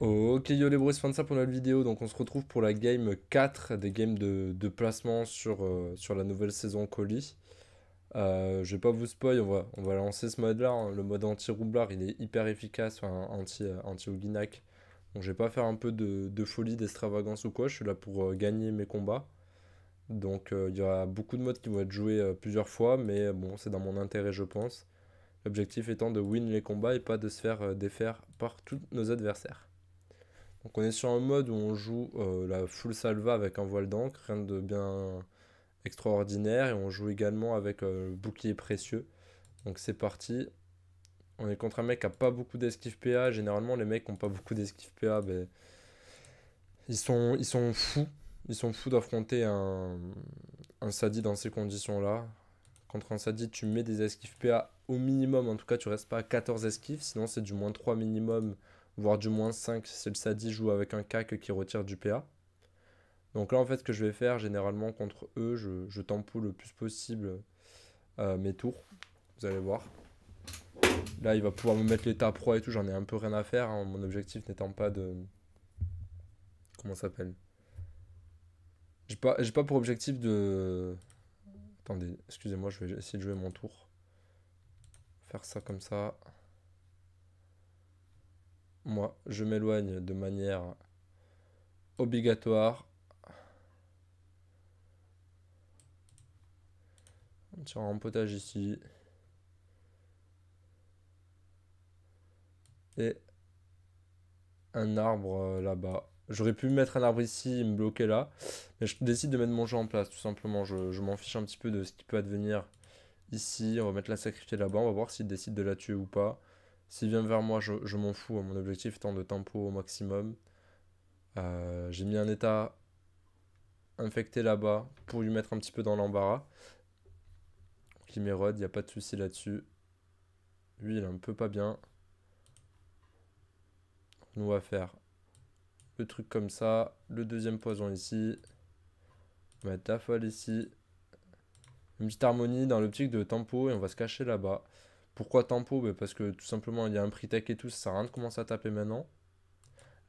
Ok yo les bros, fin de ça pour notre vidéo, donc on se retrouve pour la game 4 des games de, placement sur, euh, sur la nouvelle saison colis. Euh, je vais pas vous spoil, on va, on va lancer ce mode là, hein. le mode anti-roublard il est hyper efficace, anti euh, ouginac donc je vais pas faire un peu de, folie, d'extravagance ou quoi, je suis là pour gagner mes combats. Donc il y aura beaucoup de modes qui vont être joués plusieurs fois, mais bon c'est dans mon intérêt je pense. L'objectif étant de win les combats et pas de se faire défaire par tous nos adversaires. Donc on est sur un mode où on joue euh, la full salva avec un voile d'encre, rien de bien extraordinaire, et on joue également avec euh, le bouclier précieux. Donc c'est parti. On est contre un mec qui a pas beaucoup d'esquive PA. Généralement les mecs qui ont pas beaucoup d'esquive PA, ils, sont, ils sont fous. Ils sont fous d'affronter un, Sadi dans ces conditions-là. Contre un Sadi, tu mets des esquives PA au minimum. En tout cas, tu restes pas à 14 esquives, sinon c'est du moins 3 minimum voire du moins 5 si le Sadi joue avec un CAC qui retire du PA. Donc là, en fait, ce que je vais faire généralement contre eux, je, je tempo le plus possible euh, mes tours. Vous allez voir. Là, il va pouvoir me mettre l'état pro et tout, j'en ai un peu rien à faire. Hein. Mon objectif n'étant pas de. Comment ça s'appelle J'ai pas, pas pour objectif de. Attendez, excusez-moi, je vais essayer de jouer mon tour. Faire ça comme ça moi, je m'éloigne de manière obligatoire. On tire un potage ici. Et un arbre euh, là-bas. J'aurais pu mettre un arbre ici et me bloquer là. Mais je décide de mettre mon jeu en place, tout simplement. Je, je m'en fiche un petit peu de ce qui peut advenir ici. On va mettre la sacrifier là-bas. On va voir s'il décide de la tuer ou pas. S'il vient vers moi, je, m'en fous. Mon objectif étant de tempo au maximum. Euh, j'ai mis un état infecté là-bas pour lui mettre un petit peu dans l'embarras. Il m'érode, il n'y a pas de souci là-dessus. Lui, il est un peu pas bien. on va faire le truc comme ça. Le deuxième poison ici. On va mettre folle ici. Une petite harmonie dans l'optique de tempo et on va se cacher là-bas. Pourquoi tempo Mais Parce que tout simplement, il y a un prix tech et tout, ça sert à rien de commencer à taper maintenant.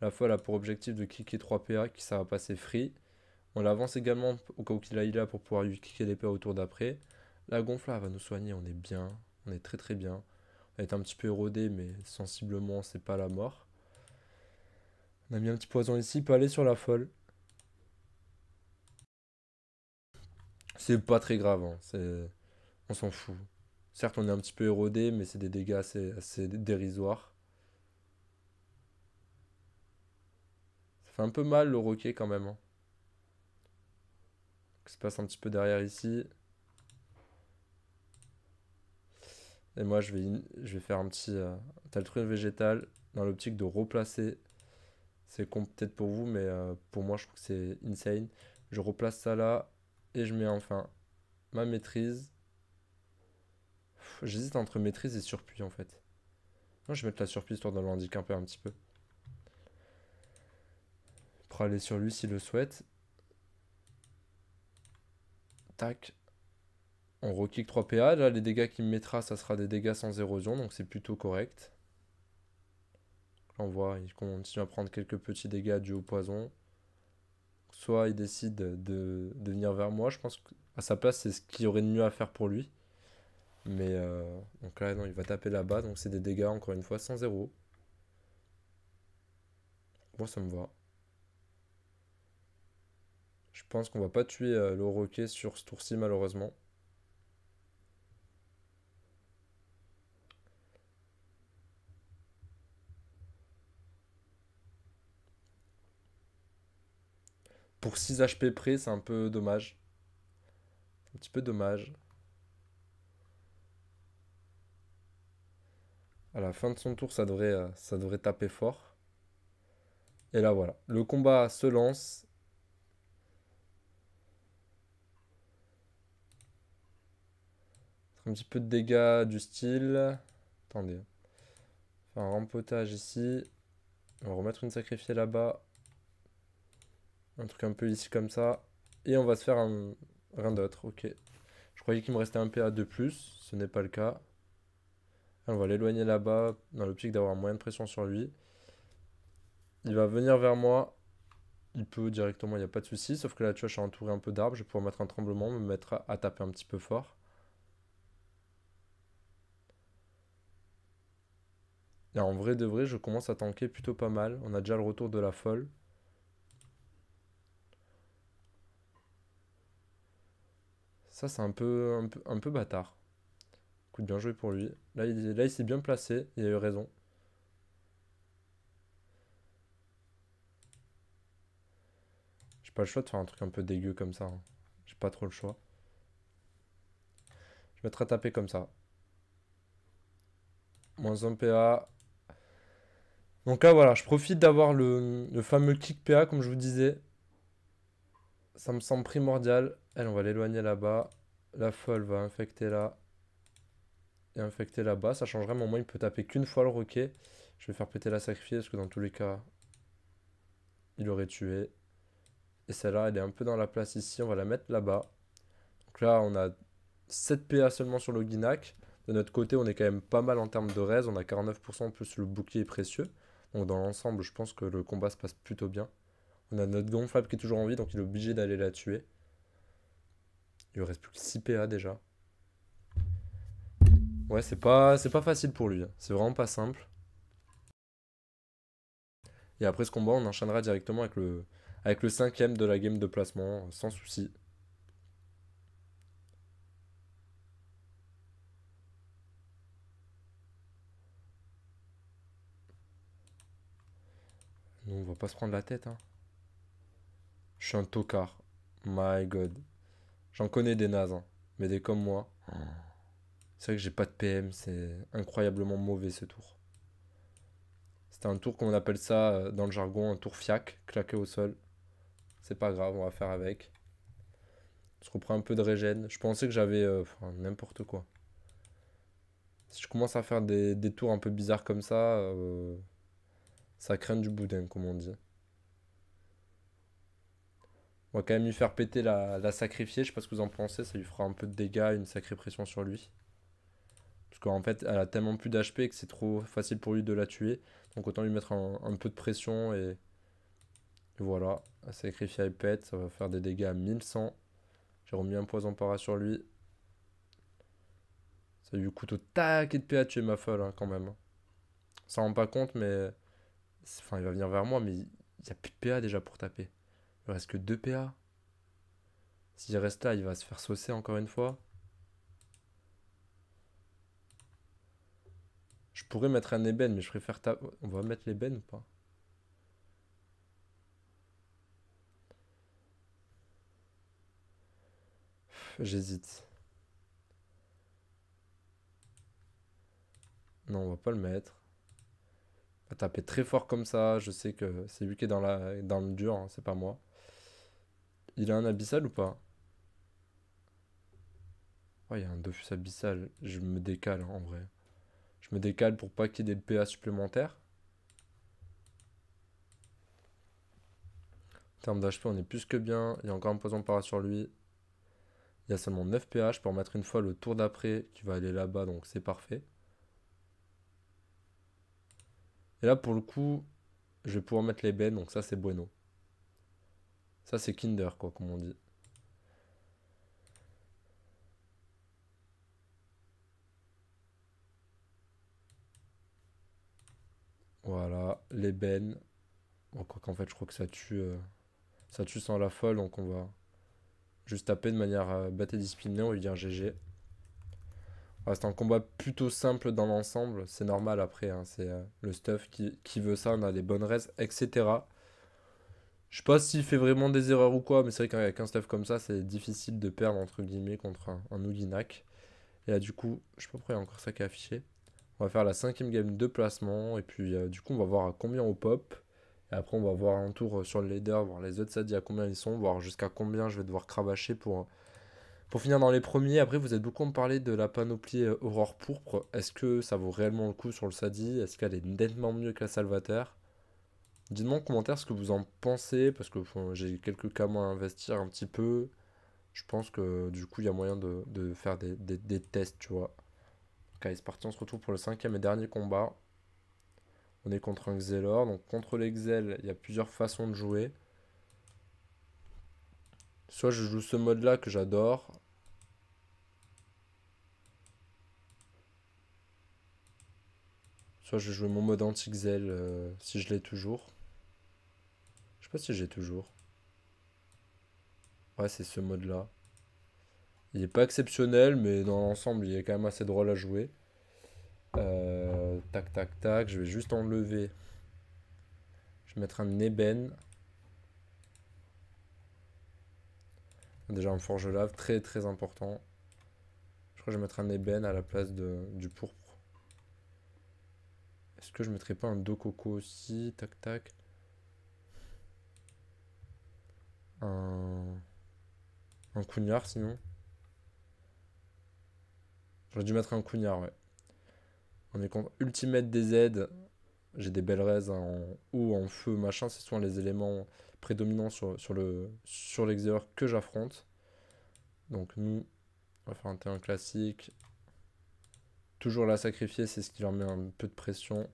La folle a pour objectif de cliquer 3 PA, qui ça va passer free. On l'avance également au cas où il a là pour pouvoir lui cliquer les PA autour d'après. La gonfla va nous soigner, on est bien, on est très très bien. On est un petit peu érodé, mais sensiblement, c'est pas la mort. On a mis un petit poison ici, il peut aller sur la folle. C'est pas très grave, hein, on s'en fout. Certes, on est un petit peu érodé, mais c'est des dégâts assez, dérisoires. Ça fait un peu mal le roquet quand même. qui hein. se passe un petit peu derrière ici. Et moi, je vais, je vais faire un petit euh, taltrune végétal dans l'optique de replacer. C'est con peut-être pour vous, mais euh, pour moi, je trouve que c'est insane. Je replace ça là et je mets enfin ma maîtrise. J'hésite entre maîtrise et surpuis en fait. Non, je vais mettre la surpuis histoire de le handicaper un petit peu. Pour aller sur lui s'il le souhaite. Tac. On rekick 3 PA. Là, les dégâts qu'il mettra, ça sera des dégâts sans érosion. Donc c'est plutôt correct. Là, on voit, il continue à prendre quelques petits dégâts dus au poison. Soit il décide de, de venir vers moi. Je pense qu'à à sa place, c'est ce qu'il y aurait de mieux à faire pour lui. Mais euh, donc là, non, il va taper là-bas. Donc c'est des dégâts, encore une fois, sans zéro. Moi, ça me va. Je pense qu'on va pas tuer euh, le roquet sur ce tour-ci, malheureusement. Pour 6 HP près, c'est un peu dommage. Un petit peu dommage. À la fin de son tour, ça devrait, euh, ça devrait taper fort. Et là, voilà. Le combat se lance. Un petit peu de dégâts du style. Attendez. Faire un rempotage ici. On va remettre une sacrifiée là-bas. Un truc un peu ici comme ça. Et on va se faire un... rien d'autre. Ok. Je croyais qu'il me restait un PA de plus. Ce n'est pas le cas. On va l'éloigner là-bas dans l'optique d'avoir moins de pression sur lui. Il va venir vers moi. Il peut directement, il n'y a pas de souci. Sauf que là, tu vois, je suis entouré un peu d'arbres. Je vais pouvoir mettre un tremblement, me mettre à, taper un petit peu fort. Et en vrai de vrai, je commence à tanker plutôt pas mal. On a déjà le retour de la folle. Ça, c'est un, peu, un peu bâtard bien joué pour lui. Là, il, là, il s'est bien placé. Il a eu raison. J'ai pas le choix de faire un truc un peu dégueu comme ça. Hein. J'ai pas trop le choix. Je vais à taper comme ça. Moins un PA. Donc là, voilà, je profite d'avoir le, le, fameux kick PA, comme je vous disais. Ça me semble primordial. Elle, on va l'éloigner là-bas. La folle va infecter là infecté là-bas. Ça mais au moins il peut taper qu'une fois le roquet. Je vais faire péter la sacrifier parce que dans tous les cas, il aurait tué. Et celle-là, elle est un peu dans la place ici. On va la mettre là-bas. Donc là, on a 7 PA seulement sur le Guinac. De notre côté, on est quand même pas mal en termes de raise. On a 49% plus le bouclier précieux. Donc dans l'ensemble, je pense que le combat se passe plutôt bien. On a notre gonflable qui est toujours en vie, donc il est obligé d'aller la tuer. Il ne reste plus que 6 PA déjà. Ouais, c'est pas, c'est pas facile pour lui. Hein. C'est vraiment pas simple. Et après ce combat, on enchaînera directement avec le, avec le cinquième de la game de placement, euh, sans souci. Nous, on va pas se prendre la tête. Hein. Je suis un tocard. My god. J'en connais des nazes, hein, mais des comme moi. C'est vrai que j'ai pas de PM, c'est incroyablement mauvais ce tour. C'était un tour qu'on appelle ça euh, dans le jargon un tour fiac, claqué au sol. C'est pas grave, on va faire avec. Je reprends un peu de régène. Je pensais que j'avais euh, n'importe quoi. Si je commence à faire des, tours un peu bizarres comme ça, euh, ça craint du boudin, comme on dit. On va quand même lui faire péter la, la sacrifier. Je sais pas ce que vous en pensez. Ça lui fera un peu de dégâts, une sacrée pression sur lui. Parce qu'en fait, elle a tellement plus d'HP que c'est trop facile pour lui de la tuer. Donc autant lui mettre un, peu de pression et, voilà. Sacrifier et pète, ça va faire des dégâts à 1100. J'ai remis un poison para sur lui. Ça lui coûte au tac de PA tuer ma folle hein, quand même. Hein. Ça rend pas compte, mais. Enfin, il va venir vers moi, mais il n'y a plus de PA déjà pour taper. Il reste que 2 PA. S'il reste là, il va se faire saucer encore une fois. Je pourrais mettre un ébène, mais je préfère ta... On va mettre l'ébène ou pas J'hésite. Non, on va pas le mettre. On va taper très fort comme ça. Je sais que c'est lui qui est dans, la... dans le dur, hein, c'est pas moi. Il a un abyssal ou pas Oh, il y a un Dofus abyssal. Je me décale en vrai. Je me décale pour pas qu'il y ait des PA supplémentaires. En termes d'HP, on est plus que bien. Il y a encore un poison para sur lui. Il y a seulement 9 pH Je peux une fois le tour d'après qui va aller là-bas, donc c'est parfait. Et là, pour le coup, je vais pouvoir mettre les bennes, donc ça, c'est bueno. Ça, c'est Kinder, quoi, comme on dit. Voilà, l'ébène. Bon, quoi qu'en fait, je crois que ça tue, euh, ça tue sans la folle, donc on va juste taper de manière euh, bête et disciplinée, on va lui dire GG. Ah, c'est un combat plutôt simple dans l'ensemble, c'est normal après, hein, c'est euh, le stuff qui, veut ça, on a les bonnes restes, etc. Je sais pas s'il fait vraiment des erreurs ou quoi, mais c'est vrai qu'avec un stuff comme ça, c'est difficile de perdre entre guillemets contre un, un Et là du coup, je sais pas pourquoi il y a encore ça qui est affiché. On va faire la cinquième game de placement. Et puis, euh, du coup, on va voir à combien on pop. Et après, on va voir un tour euh, sur le leader, voir les autres sadi à combien ils sont, voir jusqu'à combien je vais devoir cravacher pour, euh, pour finir dans les premiers. Après, vous êtes beaucoup me parler de la panoplie Aurore Pourpre. Est-ce que ça vaut réellement le coup sur le Sadi Est-ce qu'elle est nettement mieux que la Salvateur Dites-moi en commentaire ce que vous en pensez, parce que j'ai quelques cas à investir un petit peu. Je pense que du coup, il y a moyen de, faire des, des tests, tu vois. Ok, c'est parti, on se retrouve pour le cinquième et dernier combat. On est contre un Xelor. Donc contre les Xel, il y a plusieurs façons de jouer. Soit je joue ce mode là que j'adore. Soit je joue mon mode anti-Xel euh, si je l'ai toujours. Je sais pas si j'ai toujours. Ouais, c'est ce mode là. Il n'est pas exceptionnel, mais dans l'ensemble, il est quand même assez drôle à jouer. Euh, tac, tac, tac. Je vais juste enlever. Je vais mettre un ébène. Déjà un forge lave, très très important. Je crois que je vais mettre un ébène à la place de, du pourpre. Est-ce que je mettrais pas un dos coco aussi Tac, tac. Un... Un cougnard sinon. J'aurais dû mettre un cougnard, ouais. On est contre Ultimate des aides. J'ai des belles raises en ou en feu, machin. Ce sont les éléments prédominants sur, sur le sur que j'affronte. Donc nous, on va faire un terrain classique. Toujours la sacrifier, c'est ce qui leur met un peu de pression.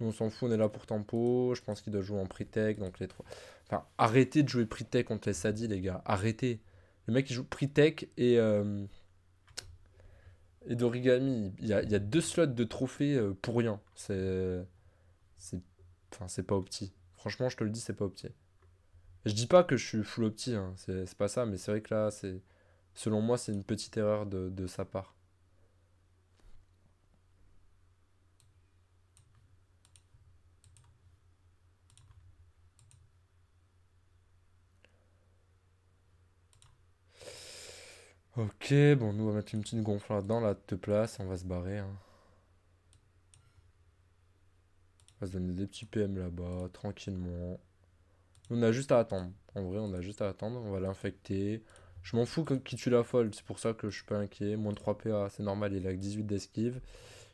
Nous, on s'en fout, on est là pour tempo. Je pense qu'il doit jouer en pre-tech. Donc les trois. Enfin, arrêtez de jouer Pre-Tech contre les Sadi les gars. Arrêtez. Le mec, il joue pre et, euh, et d'Origami. Il y a, deux slots de trophées euh, pour rien. C'est. C'est. Enfin, c'est pas opti. Franchement, je te le dis, c'est pas opti. Je dis pas que je suis full opti, hein. c'est pas ça, mais c'est vrai que là, c'est. Selon moi, c'est une petite erreur de sa part. Ok, bon, nous, on va mettre une petite gonfleur dans la te place, on va se barrer. Hein. On va se donner des petits PM là-bas, tranquillement. On a juste à attendre. En vrai, on a juste à attendre. On va l'infecter. Je m'en fous qui tue la folle. C'est pour ça que je suis pas inquiet. Moins 3 PA, c'est normal. Il a que 18 d'esquive.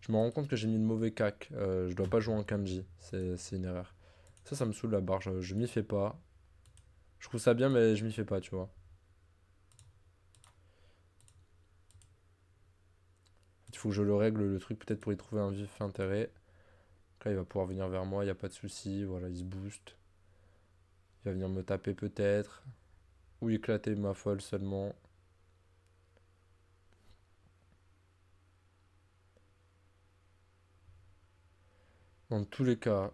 Je me rends compte que j'ai mis une mauvais cac. Euh, je dois pas jouer en kanji. C'est une erreur. Ça, ça me saoule la barre. Je, je m'y fais pas. Je trouve ça bien, mais je m'y fais pas, tu vois. il faut que je le règle le truc peut-être pour y trouver un vif intérêt. là, il va pouvoir venir vers moi, il n'y a pas de souci. Voilà, il se booste. Il va venir me taper peut-être. Ou éclater ma folle seulement. Dans tous les cas,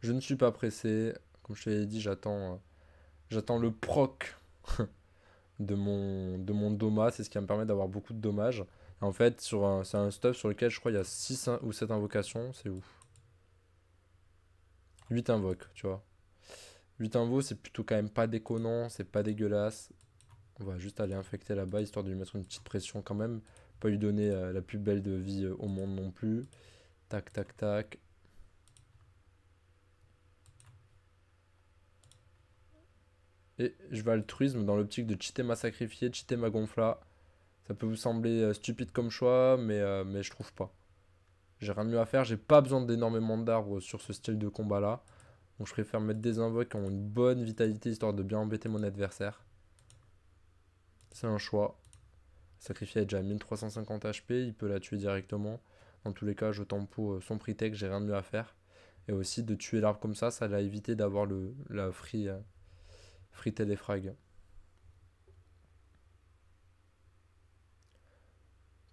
je ne suis pas pressé. Comme je te dit, j'attends, euh, j'attends le proc de mon, de mon doma. C'est ce qui va me permet d'avoir beaucoup de dommages. En fait, c'est un stuff sur lequel je crois il y a 6 ou 7 invocations. C'est ouf. 8 invoques, tu vois. 8 invoques, c'est plutôt quand même pas déconnant, c'est pas dégueulasse. On va juste aller infecter là-bas, histoire de lui mettre une petite pression quand même. Pas lui donner euh, la plus belle de vie euh, au monde non plus. Tac, tac, tac. Et je vais altruisme dans l'optique de cheater ma sacrifiée, cheater ma gonfla. Ça peut vous sembler euh, stupide comme choix, mais, euh, mais je trouve pas. J'ai rien de mieux à faire, j'ai pas besoin d'énormément d'arbres euh, sur ce style de combat là. Donc je préfère mettre des invoques qui ont une bonne vitalité histoire de bien embêter mon adversaire. C'est un choix. Sacrifier est déjà à 1350 HP, il peut la tuer directement. Dans tous les cas, je tempo son prix tech j'ai rien de mieux à faire. Et aussi de tuer l'arbre comme ça, ça l'a évité d'avoir la free, free téléfrag.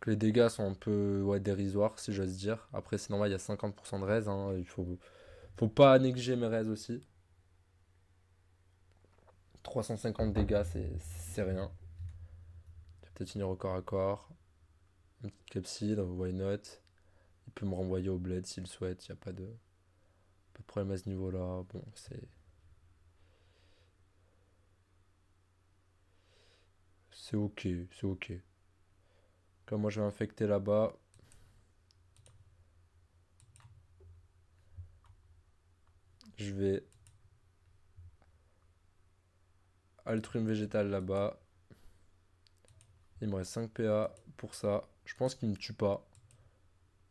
les dégâts sont un peu dérisoires, si j'ose dire. Après, c'est normal, il y a 50% de raise. Hein, il faut, faut pas négliger mes raises aussi. 350 dégâts, c'est rien. peut-être une au corps à corps. Une petite capsule, why not. Il peut me renvoyer au bled s'il souhaite, il n'y a pas de, pas de problème à ce niveau-là. Bon, c'est. C'est ok, c'est ok moi, je vais infecter là-bas. Je vais... Altrume végétal là-bas. Il me reste 5 PA pour ça. Je pense qu'il me tue pas.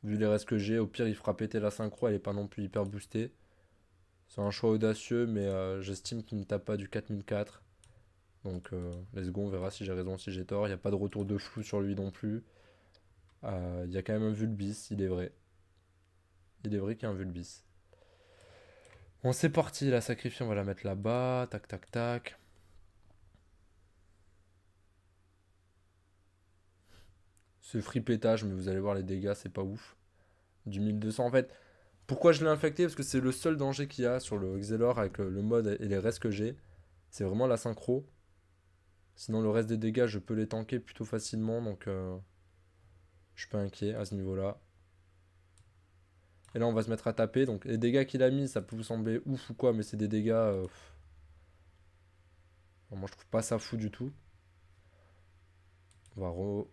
Vu les restes que j'ai, au pire, il fera péter la synchro. Elle est pas non plus hyper boostée. C'est un choix audacieux, mais euh, j'estime qu'il ne tape pas du 4004. Donc les euh, let's go, on verra si j'ai raison, si j'ai tort. Il n'y a pas de retour de flou sur lui non plus. Euh, il y a quand même un Vulbis, il est vrai. Il est vrai qu'il y a un Vulbis. Bon, c'est parti, la sacrifier, on va la mettre là-bas. Tac, tac, tac. Ce fripétage, mais vous allez voir les dégâts, c'est pas ouf. Du 1200, en fait. Pourquoi je l'ai infecté Parce que c'est le seul danger qu'il y a sur le Xelor avec le mode et les restes que j'ai. C'est vraiment la synchro. Sinon, le reste des dégâts, je peux les tanker plutôt facilement. Donc, euh, je suis pas inquiet à ce niveau-là. Et là, on va se mettre à taper. Donc, les dégâts qu'il a mis, ça peut vous sembler ouf ou quoi, mais c'est des dégâts... Euh, moi, je trouve pas ça fou du tout. Varo.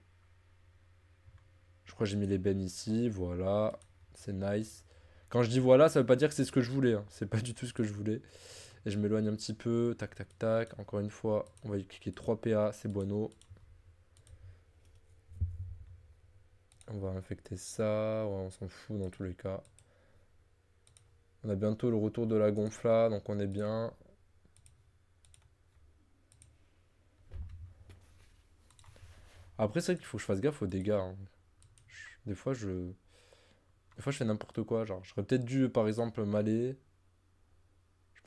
Je crois que j'ai mis les bennes ici. Voilà. C'est nice. Quand je dis voilà, ça veut pas dire que c'est ce que je voulais. Hein. C'est pas du tout ce que je voulais. Et je m'éloigne un petit peu. Tac, tac, tac. Encore une fois, on va y cliquer 3 PA, c'est bueno. On va infecter ça. on s'en fout dans tous les cas. On a bientôt le retour de la gonfla, donc on est bien. Après, c'est qu'il faut que je fasse gaffe aux dégâts. Hein. des fois, je... Des fois, je fais n'importe quoi. Genre, j'aurais peut-être dû, par exemple, m'aller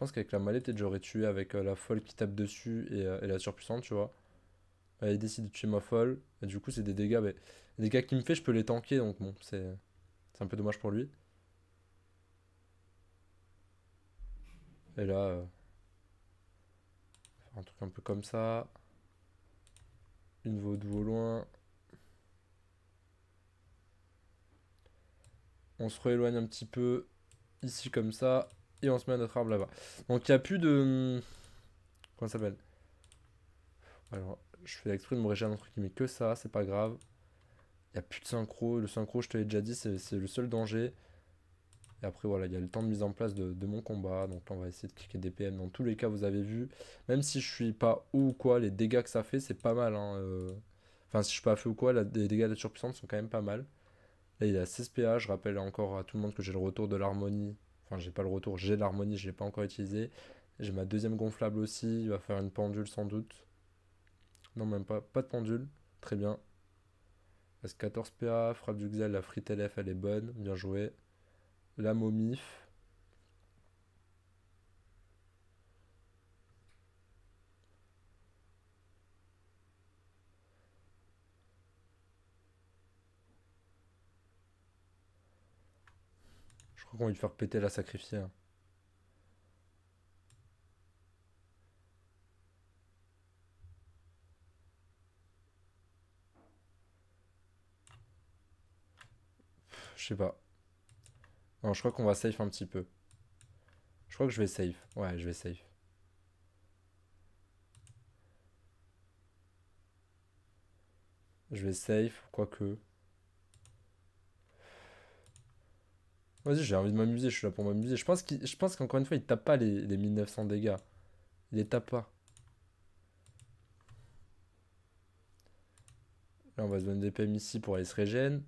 je pense qu'avec la mallette, peut-être j'aurais tué avec euh, la folle qui tape dessus et, euh, la surpuissante, tu vois. elle il décide de tuer ma folle. Et du coup, c'est des dégâts. Mais... Les dégâts qu'il me fait, je peux les tanker. Donc bon, c'est un peu dommage pour lui. Et là... Euh, un truc un peu comme ça. Une vaudou au loin. On se rééloigne un petit peu ici comme ça. Et on se met à notre arbre là-bas. Donc il n'y a plus de... Hum, comment ça s'appelle Alors, je fais exprès de me régénérer un truc qui met que ça, c'est pas grave. Il n'y a plus de synchro. Le synchro, je te l'ai déjà dit, c'est le seul danger. Et après, voilà, il y a le temps de mise en place de, mon combat. Donc là, on va essayer de cliquer des PM. Dans tous les cas, vous avez vu. Même si je suis pas où ou quoi, les dégâts que ça fait, c'est pas mal. Hein, euh. Enfin, si je suis pas fait ou quoi, les dégâts de la sont quand même pas mal. Là, il y a 16 PA. Je rappelle encore à tout le monde que j'ai le retour de l'harmonie Enfin, j'ai pas le retour. J'ai l'harmonie, je l'ai pas encore utilisé. J'ai ma deuxième gonflable aussi. Il va faire une pendule sans doute. Non, même pas. Pas de pendule. Très bien. S14PA, frappe du Xel, la frite f, elle est bonne. Bien joué. La momif. crois qu'on va lui faire péter la sacrifier. Hein. Je sais pas. Non, je crois qu'on va safe un petit peu. Je crois que je vais safe. Ouais, je vais safe. Je vais safe, quoique. Vas-y, j'ai envie de m'amuser, je suis là pour m'amuser. Je pense je qu'encore une fois, il tape pas les, 1900 dégâts. Il les tape pas. Là, on va se donner des PM ici pour aller se régène.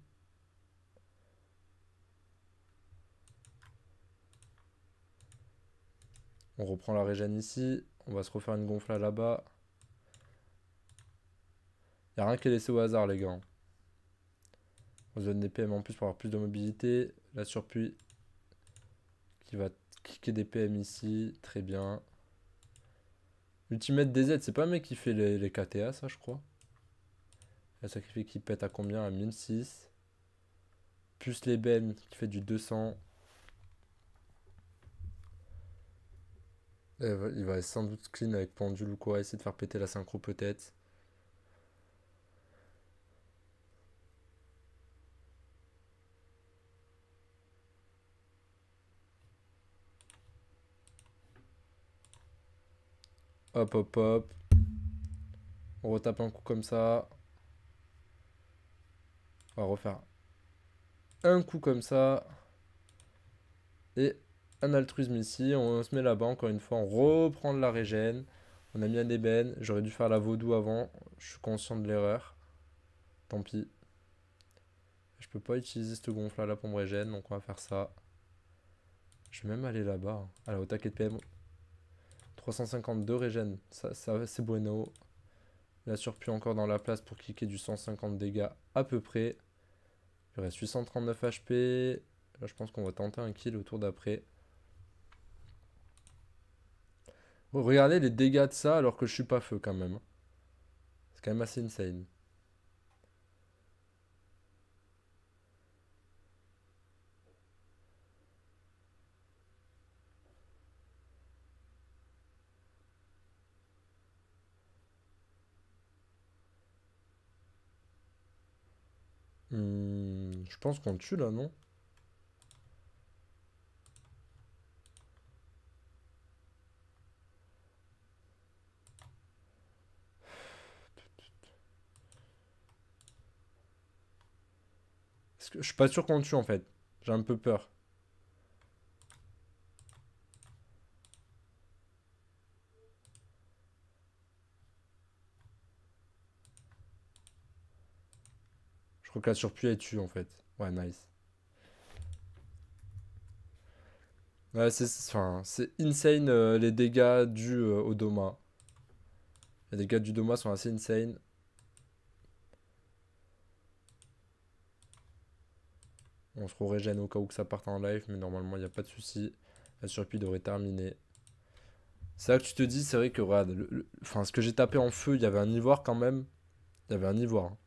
On reprend la régène ici. On va se refaire une gonfle là-bas. Il n'y a rien qui est laissé au hasard, les gars. On se donne des PM en plus pour avoir plus de mobilité. La surpuis qui va cliquer des PM ici. Très bien. Ultimate DZ, c'est pas un mec qui fait les, les KTA, ça, je crois. La sacrifice qui pète à combien À 1006. Plus les BEM qui fait du 200. il va sans doute clean avec pendule ou quoi, essayer de faire péter la synchro peut-être. Hop, hop, hop. On retape un coup comme ça. On va refaire un coup comme ça. Et un altruisme ici. On se met là-bas encore une fois. On reprend la régène. On a mis un ébène. J'aurais dû faire la vaudou avant. Je suis conscient de l'erreur. Tant pis. Je peux pas utiliser ce gonfle là pour me régène. Donc on va faire ça. Je vais même aller là-bas. Hein. Alors au taquet de PM. 352 régène, ça, c'est bueno. La surpu encore dans la place pour cliquer du 150 dégâts à peu près. Il reste 839 HP. Là, je pense qu'on va tenter un kill au tour d'après. Oh, regardez les dégâts de ça alors que je suis pas feu quand même. C'est quand même assez insane. Hmm, je pense qu'on tue là, non que Je suis pas sûr qu'on tue en fait. J'ai un peu peur. Je crois que la et elle tue en fait. Ouais, nice. Ouais, c'est enfin, insane euh, les dégâts du euh, au Doma. Les dégâts du Doma sont assez insane. On se régène au cas où que ça parte en live, mais normalement il n'y a pas de souci. La surpie devrait terminer. C'est là que tu te dis, c'est vrai que regarde, ce que j'ai tapé en feu, il y avait un ivoire quand même. Il y avait un ivoire. Hein.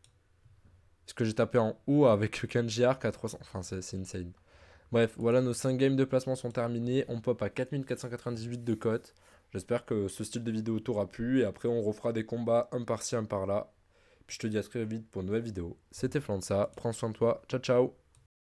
Ce que j'ai tapé en haut avec le Kenji Arc à 300. Enfin, c'est insane. Bref, voilà, nos 5 games de placement sont terminés. On pop à 4498 de cote. J'espère que ce style de vidéo t'aura plu. Et après, on refera des combats un par-ci, un par-là. Puis je te dis à très vite pour une nouvelle vidéo. C'était Flansa. Prends soin de toi. Ciao, ciao.